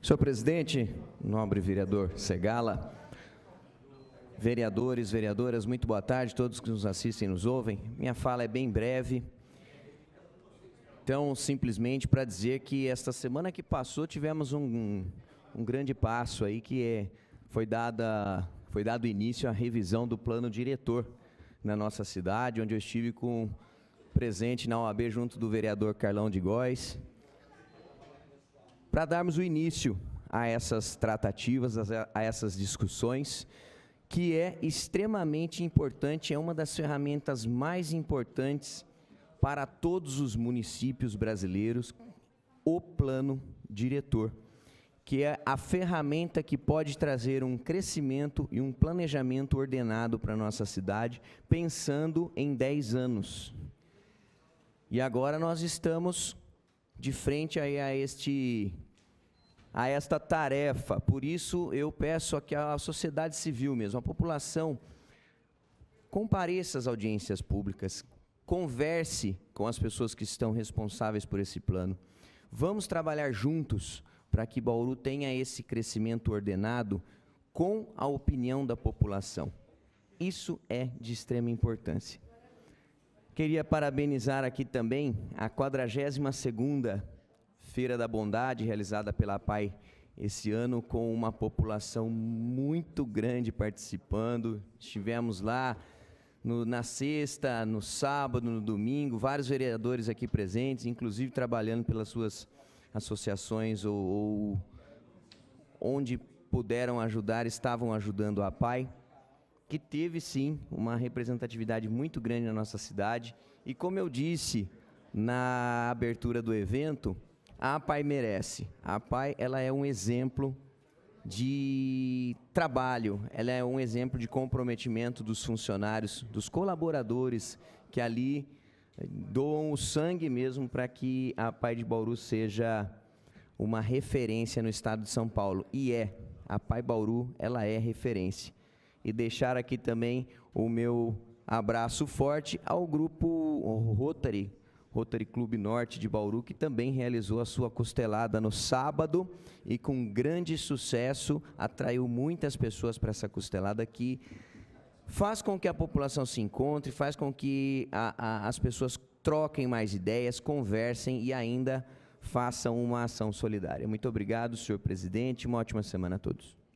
Senhor presidente, nobre vereador Segala, vereadores, vereadoras, muito boa tarde, todos que nos assistem e nos ouvem. Minha fala é bem breve. Então, simplesmente para dizer que esta semana que passou tivemos um, um grande passo aí que é, foi, dada, foi dado início à revisão do plano diretor na nossa cidade, onde eu estive com presente na OAB junto do vereador Carlão de Góes, para darmos o início a essas tratativas, a essas discussões, que é extremamente importante, é uma das ferramentas mais importantes para todos os municípios brasileiros, o plano diretor, que é a ferramenta que pode trazer um crescimento e um planejamento ordenado para a nossa cidade, pensando em 10 anos. E agora nós estamos de frente a este a esta tarefa. Por isso, eu peço aqui à sociedade civil mesmo, à população, compareça às audiências públicas, converse com as pessoas que estão responsáveis por esse plano. Vamos trabalhar juntos para que Bauru tenha esse crescimento ordenado com a opinião da população. Isso é de extrema importância. Queria parabenizar aqui também a 42ª Feira da Bondade, realizada pela PAI esse ano, com uma população muito grande participando. Estivemos lá no, na sexta, no sábado, no domingo, vários vereadores aqui presentes, inclusive trabalhando pelas suas associações ou, ou onde puderam ajudar, estavam ajudando a PAI, que teve sim uma representatividade muito grande na nossa cidade. E como eu disse na abertura do evento, a pai merece. A pai ela é um exemplo de trabalho, ela é um exemplo de comprometimento dos funcionários, dos colaboradores que ali eh, doam o sangue mesmo para que a Pai de Bauru seja uma referência no estado de São Paulo. E é, a Pai Bauru, ela é referência. E deixar aqui também o meu abraço forte ao grupo Rotary Rotary Clube Norte de Bauru, que também realizou a sua costelada no sábado e com grande sucesso atraiu muitas pessoas para essa costelada que faz com que a população se encontre, faz com que a, a, as pessoas troquem mais ideias, conversem e ainda façam uma ação solidária. Muito obrigado, senhor presidente. Uma ótima semana a todos.